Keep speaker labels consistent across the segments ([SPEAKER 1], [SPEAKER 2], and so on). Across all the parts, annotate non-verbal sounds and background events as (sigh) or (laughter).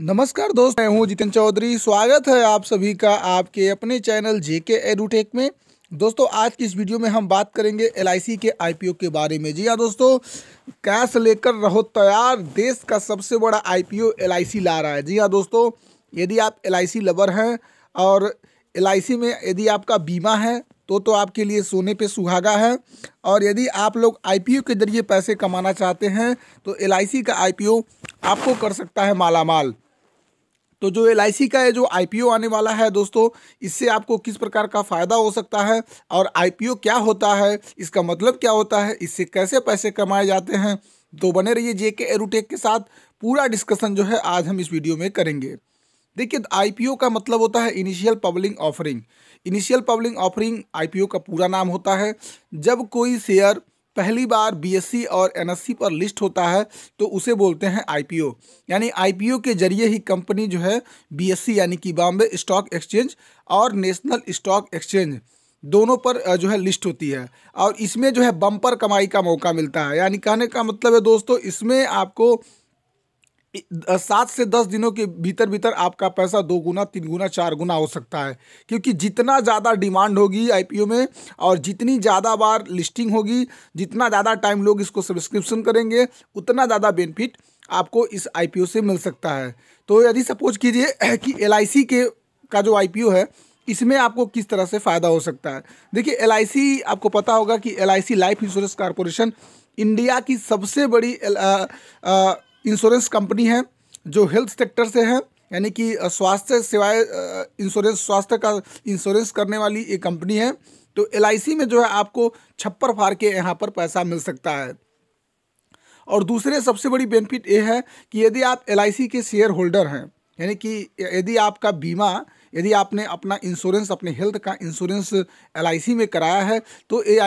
[SPEAKER 1] नमस्कार दोस्त मैं हूं जितिन चौधरी स्वागत है आप सभी का आपके अपने चैनल जेके एडुटेक में दोस्तों आज की इस वीडियो में हम बात करेंगे एल के आईपीओ के बारे में जी हाँ दोस्तों कैश लेकर रहो तैयार देश का सबसे बड़ा आईपीओ पी ला रहा है जी हाँ दोस्तों यदि आप एल लवर हैं और एल में यदि आपका बीमा है तो तो आपके लिए सोने पे सुहागा है और यदि आप लोग आईपीओ के ज़रिए पैसे कमाना चाहते हैं तो एल का आईपीओ आपको कर सकता है मालामाल तो जो एल का ये जो आई आने वाला है दोस्तों इससे आपको किस प्रकार का फ़ायदा हो सकता है और आई क्या होता है इसका मतलब क्या होता है इससे कैसे पैसे कमाए जाते हैं तो बने रहिए जे के एरोटेक के साथ पूरा डिस्कशन जो है आज हम इस वीडियो में करेंगे देखिए आई का मतलब होता है initial public offering initial public offering I का पूरा नाम होता है जब कोई शेयर पहली बार बीएससी और एनएससी पर लिस्ट होता है तो उसे बोलते हैं आईपीओ यानी आईपीओ के जरिए ही कंपनी जो है बीएससी यानी कि बॉम्बे स्टॉक एक्सचेंज और नेशनल स्टॉक एक्सचेंज दोनों पर जो है लिस्ट होती है और इसमें जो है बम्पर कमाई का मौका मिलता है यानी कहने का मतलब है दोस्तों इसमें आपको सात से दस दिनों के भीतर भीतर आपका पैसा दो गुना तीन गुना चार गुना हो सकता है क्योंकि जितना ज़्यादा डिमांड होगी आईपीओ में और जितनी ज़्यादा बार लिस्टिंग होगी जितना ज़्यादा टाइम लोग इसको सब्सक्रिप्शन करेंगे उतना ज़्यादा बेनिफिट आपको इस आईपीओ से मिल सकता है तो यदि सपोज कीजिए (clears throat) कि एल के का जो आई है इसमें आपको किस तरह से फ़ायदा हो सकता है देखिए एल आपको पता होगा कि L life insurance corporation India की सबसे बड़ी इंश्योरेंस कंपनी है जो हेल्थ सेक्टर से है यानी कि स्वास्थ्य सेवाएं इंश्योरेंस स्वास्थ्य का इंश्योरेंस करने वाली एक कंपनी है तो एल में जो है आपको छप्पर फाड़ के यहाँ पर पैसा मिल सकता है और दूसरे सबसे बड़ी बेनिफिट ये है कि यदि आप एल के शेयर होल्डर हैं यानी कि यदि आपका बीमा यदि आपने अपना इंश्योरेंस अपने हेल्थ का इंश्योरेंस एल में कराया है तो ए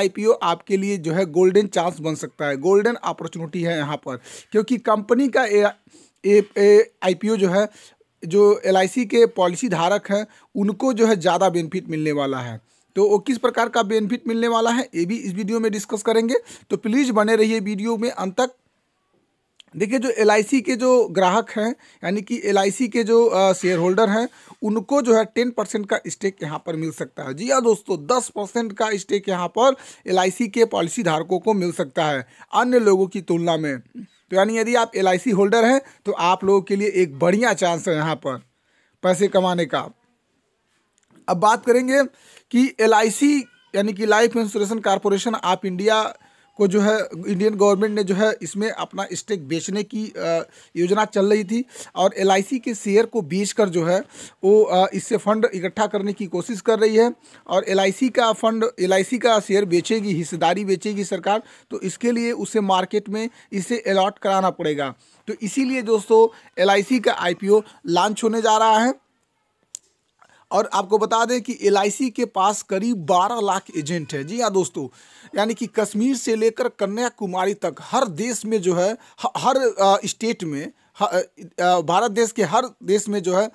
[SPEAKER 1] आपके लिए जो है गोल्डन चांस बन सकता है गोल्डन अपॉर्चुनिटी है यहाँ पर क्योंकि कंपनी का ए आई जो है जो एल के पॉलिसी धारक हैं उनको जो है ज़्यादा बेनिफिट मिलने वाला है तो वो किस प्रकार का बेनिफिट मिलने वाला है ये भी इस वीडियो में डिस्कस करेंगे तो प्लीज़ बने रहिए वीडियो में अंत तक देखिए जो एल के जो ग्राहक हैं यानी कि एल के जो शेयर होल्डर हैं उनको जो है टेन परसेंट का स्टेक यहाँ पर मिल सकता है जी हाँ दोस्तों दस परसेंट का स्टेक यहाँ पर एल के पॉलिसी धारकों को मिल सकता है अन्य लोगों की तुलना में तो यानी यदि आप एल होल्डर हैं तो आप लोगों के लिए एक बढ़िया चांस है यहाँ पर पैसे कमाने का अब बात करेंगे कि एल यानी कि life insurance corporation of India को जो है इंडियन गवर्नमेंट ने जो है इसमें अपना स्टेक बेचने की योजना चल रही थी और एल के शेयर को बेचकर जो है वो इससे फंड इकट्ठा करने की कोशिश कर रही है और एल का फंड एल का शेयर बेचेगी हिस्सेदारी बेचेगी सरकार तो इसके लिए उसे मार्केट में इसे अलॉट कराना पड़ेगा तो इसीलिए दोस्तों एल का आई लॉन्च होने जा रहा है और आपको बता दें कि एल के पास करीब 12 लाख एजेंट है जी हाँ दोस्तों यानी कि कश्मीर से लेकर कन्याकुमारी तक हर देश में जो है हर स्टेट में भारत देश के हर देश में जो है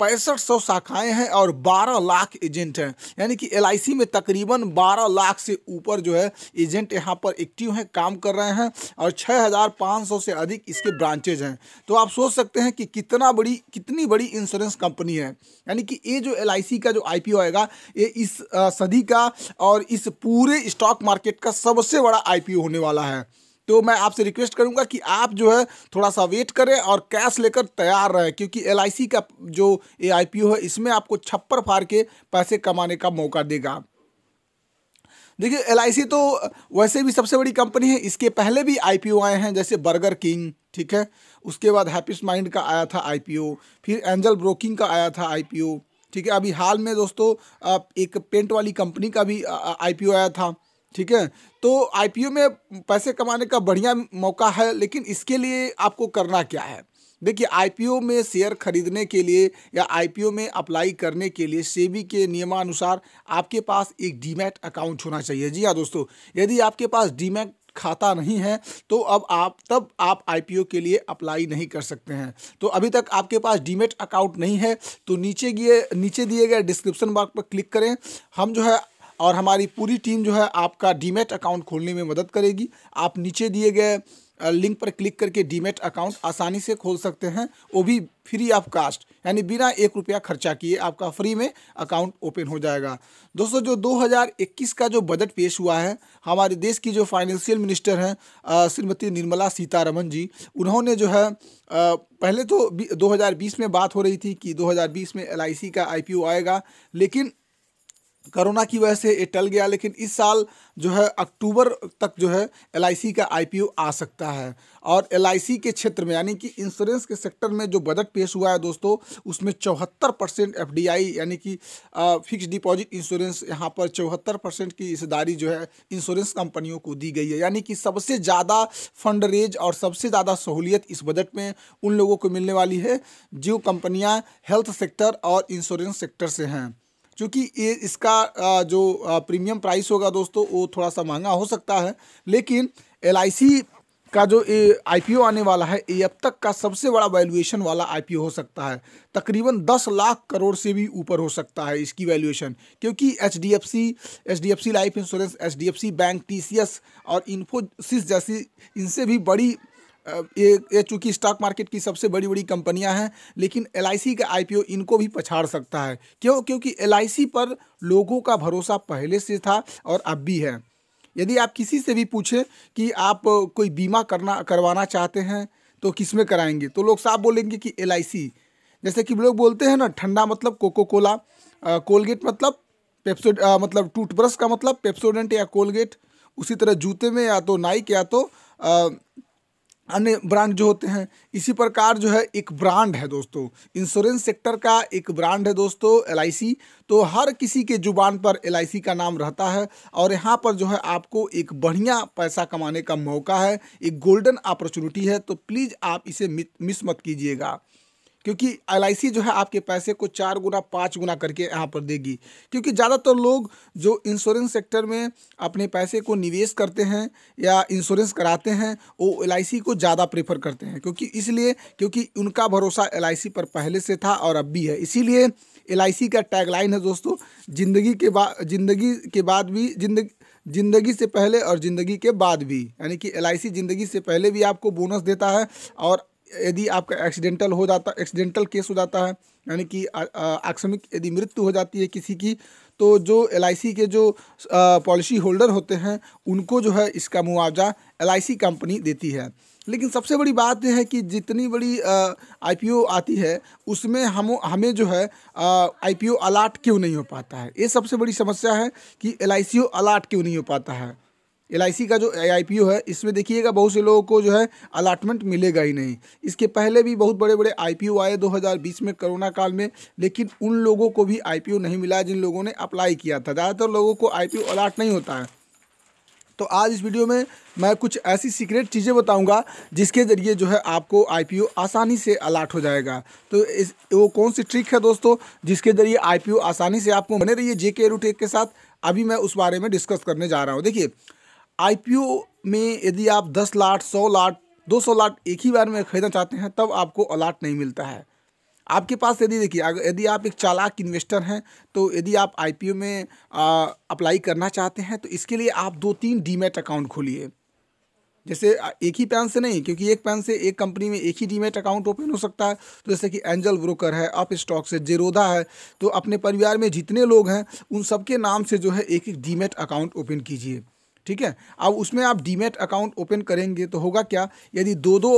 [SPEAKER 1] पैंसठ सौ शाखाएँ हैं और 12 लाख एजेंट हैं यानी कि एल में तकरीबन 12 लाख से ऊपर जो है एजेंट यहाँ पर एक्टिव हैं काम कर रहे हैं और 6,500 से अधिक इसके ब्रांचेज हैं तो आप सोच सकते हैं कि कितना बड़ी कितनी बड़ी इंश्योरेंस कंपनी है यानी कि ये जो एल का जो आई आएगा ये इस सदी का और इस पूरे स्टॉक मार्केट का सबसे बड़ा आई होने वाला है तो मैं आपसे रिक्वेस्ट करूँगा कि आप जो है थोड़ा सा वेट करें और कैश लेकर तैयार रहें क्योंकि एल का जो ए है इसमें आपको छप्पर फाड़ के पैसे कमाने का मौका देगा देखिए एल तो वैसे भी सबसे बड़ी कंपनी है इसके पहले भी आई आए हैं जैसे बर्गर किंग ठीक है उसके बाद हैप्पी माइंड का आया था आई फिर एंजल ब्रोकिंग का आया था आई ठीक है अभी हाल में दोस्तों एक पेंट वाली कंपनी का भी आई आया था ठीक है तो आई में पैसे कमाने का बढ़िया मौका है लेकिन इसके लिए आपको करना क्या है देखिए आईपीओ में शेयर खरीदने के लिए या आईपीओ में अप्लाई करने के लिए सेबी के नियमानुसार आपके पास एक डीमैट अकाउंट होना चाहिए जी हाँ दोस्तों यदि आपके पास डीमैट खाता नहीं है तो अब आप तब आप आईपीओ के लिए अप्लाई नहीं कर सकते हैं तो अभी तक आपके पास डीमेट अकाउंट नहीं है तो नीचे गए नीचे दिए गए डिस्क्रिप्शन बॉक्स पर क्लिक करें हम जो है और हमारी पूरी टीम जो है आपका डीमेट अकाउंट खोलने में मदद करेगी आप नीचे दिए गए लिंक पर क्लिक करके डीमेट अकाउंट आसानी से खोल सकते हैं वो भी फ्री ऑफ कास्ट यानी बिना एक रुपया खर्चा किए आपका फ्री में अकाउंट ओपन हो जाएगा दोस्तों जो 2021 का जो बजट पेश हुआ है हमारे देश की जो फाइनेंशियल मिनिस्टर हैं श्रीमती निर्मला सीतारमन जी उन्होंने जो है आ, पहले तो 2020 में बात हो रही थी कि 2020 में एल का आई आएगा लेकिन कोरोना की वजह से ये टल गया लेकिन इस साल जो है अक्टूबर तक जो है एल का आई आ सकता है और एल के क्षेत्र में यानी कि इंश्योरेंस के सेक्टर में जो बजट पेश हुआ है दोस्तों उसमें चौहत्तर परसेंट एफ यानी कि फिक्स डिपॉजिट इंश्योरेंस यहाँ पर चौहत्तर परसेंट की हिस्सेदारी जो है इंश्योरेंस कंपनियों को दी गई है यानी कि सबसे ज़्यादा फंड रेज और सबसे ज़्यादा सहूलियत इस बजट में उन लोगों को मिलने वाली है जो कंपनियाँ हेल्थ सेक्टर और इंश्योरेंस सेक्टर से हैं क्योंकि ये इसका जो प्रीमियम प्राइस होगा दोस्तों वो थोड़ा सा महंगा हो सकता है लेकिन एल का जो आई आने वाला है ये अब तक का सबसे बड़ा वैल्यूएशन वाला आई हो सकता है तकरीबन 10 लाख करोड़ से भी ऊपर हो सकता है इसकी वैल्यूएशन क्योंकि H D F C H D F C life insurance H D F C bank T C S और इन्फोसिस जैसी इनसे भी बड़ी ये ये चूँकि स्टॉक मार्केट की सबसे बड़ी बड़ी कंपनियां हैं लेकिन एल का आईपीओ इनको भी पछाड़ सकता है क्यों क्योंकि एल पर लोगों का भरोसा पहले से था और अब भी है यदि आप किसी से भी पूछें कि आप कोई बीमा करना करवाना चाहते हैं तो किस में कराएंगे तो लोग साफ बोलेंगे कि एल जैसे कि लोग बोलते हैं ना ठंडा मतलब कोको कोला कोलगेट मतलब पेप्सो मतलब टूथब्रश का मतलब पेप्सोडेंट या कोलगेट उसी तरह जूते में या तो नाइक या तो अन्य ब्रांड जो होते हैं इसी प्रकार जो है एक ब्रांड है दोस्तों इंश्योरेंस सेक्टर का एक ब्रांड है दोस्तों एल तो हर किसी के जुबान पर एल का नाम रहता है और यहाँ पर जो है आपको एक बढ़िया पैसा कमाने का मौका है एक गोल्डन अपॉर्चुनिटी है तो प्लीज़ आप इसे मिस मत कीजिएगा क्योंकि एल जो है आपके पैसे को चार गुना पाँच गुना करके यहाँ पर देगी क्योंकि ज़्यादातर लोग जो इंश्योरेंस सेक्टर में अपने पैसे को निवेश करते हैं या इंश्योरेंस कराते हैं वो एल को ज़्यादा प्रेफर करते हैं क्योंकि इसलिए क्योंकि उनका भरोसा एल पर पहले से था और अब भी है इसीलिए एल का टैगलाइन है दोस्तों ज़िंदगी के बाद ज़िंदगी के बाद भी जिंदगी ज़िंदगी से पहले और ज़िंदगी के बाद भी यानी कि एल ज़िंदगी से पहले भी आपको बोनस देता है और यदि आपका एक्सीडेंटल हो जाता एक्सीडेंटल केस हो जाता है यानी कि आकस्मिक यदि मृत्यु हो जाती है किसी की तो जो एल के जो पॉलिसी होल्डर होते हैं उनको जो है इसका मुआवजा एल कंपनी देती है लेकिन सबसे बड़ी बात यह है कि जितनी बड़ी आई आती है उसमें हम हमें जो है आईपीओ अलाट क्यों नहीं हो पाता है ये सबसे बड़ी समस्या है कि एल अलाट क्यों नहीं हो पाता है एल का जो ए है इसमें देखिएगा बहुत से लोगों को जो है अलाटमेंट मिलेगा ही नहीं इसके पहले भी बहुत बड़े बड़े आई आए 2020 में कोरोना काल में लेकिन उन लोगों को भी आई नहीं मिला जिन लोगों ने अप्लाई किया था ज़्यादातर लोगों को आई अलाट नहीं होता है तो आज इस वीडियो में मैं कुछ ऐसी सीक्रेट चीज़ें बताऊंगा जिसके ज़रिए जो है आपको आईपीओ आसानी से अलाट हो जाएगा तो इस वो कौन सी ट्रिक है दोस्तों जिसके ज़रिए आईपीओ आसानी से आपको बने रहिए जे के के साथ अभी मैं उस बारे में डिस्कस करने जा रहा हूँ देखिए आईपीओ में यदि आप दस लाख सौ लाख दो सौ लाख एक ही बार में खरीदना चाहते हैं तब आपको अलाट नहीं मिलता है आपके पास यदि देखिए अगर यदि आप एक चालाक इन्वेस्टर हैं तो यदि आप आईपीओ में अप्लाई करना चाहते हैं तो इसके लिए आप दो तीन डीमेट अकाउंट खोलिए जैसे एक ही पैन से नहीं क्योंकि एक पैन से एक कंपनी में एक ही डीमेट अकाउंट ओपन हो सकता है तो जैसे कि एंजल ब्रोकर है अप स्टॉक से जेरोधा है तो अपने परिवार में जितने लोग हैं उन सबके नाम से जो है एक एक डीमेट अकाउंट ओपन कीजिए ठीक है अब उसमें आप डीमेट अकाउंट ओपन करेंगे तो होगा क्या यदि दो दो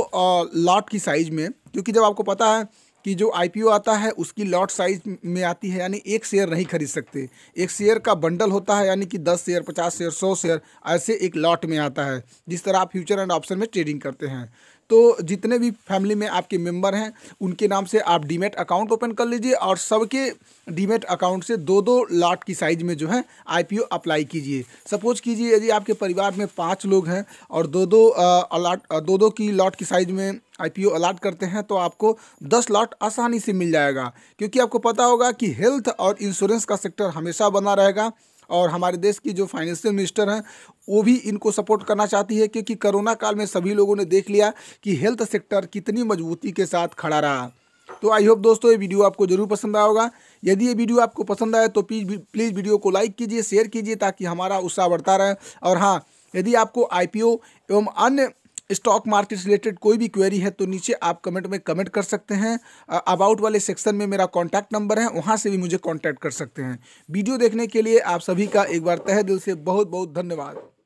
[SPEAKER 1] लॉट की साइज़ में क्योंकि जब आपको पता है कि जो आईपीओ आता है उसकी लॉट साइज में आती है यानी एक शेयर नहीं खरीद सकते एक शेयर का बंडल होता है यानी कि दस शेयर पचास शेयर सौ शेयर ऐसे एक लॉट में आता है जिस तरह आप फ्यूचर एंड ऑप्शन में ट्रेडिंग करते हैं तो जितने भी फैमिली में आपके मेंबर हैं उनके नाम से आप डीमेट अकाउंट ओपन कर लीजिए और सबके डीमेट अकाउंट से दो दो लाट की साइज में जो है आईपीओ अप्लाई कीजिए सपोज कीजिए यदि आपके परिवार में पाँच लोग हैं और दो दो अलाट दो दो की लॉट की साइज में आईपीओ अलाट करते हैं तो आपको दस लॉट आसानी से मिल जाएगा क्योंकि आपको पता होगा कि हेल्थ और इंश्योरेंस का सेक्टर हमेशा बना रहेगा और हमारे देश की जो फाइनेंशियल मिनिस्टर हैं वो भी इनको सपोर्ट करना चाहती है क्योंकि कोरोना काल में सभी लोगों ने देख लिया कि हेल्थ सेक्टर कितनी मजबूती के साथ खड़ा रहा तो आई होप दोस्तों ये वीडियो आपको जरूर पसंद आया होगा यदि ये वीडियो आपको पसंद आए तो प्लीज़ वीडियो को लाइक कीजिए शेयर कीजिए ताकि हमारा उत्साह बढ़ता रहे और हाँ यदि आपको आईपीओ एवं अन्य स्टॉक मार्केट रिलेटेड कोई भी क्वेरी है तो नीचे आप कमेंट में कमेंट कर सकते हैं अबाउट वाले सेक्शन में मेरा कॉन्टैक्ट नंबर है वहाँ से भी मुझे कॉन्टैक्ट कर सकते हैं वीडियो देखने के लिए आप सभी का एक बार तह दिल से बहुत बहुत धन्यवाद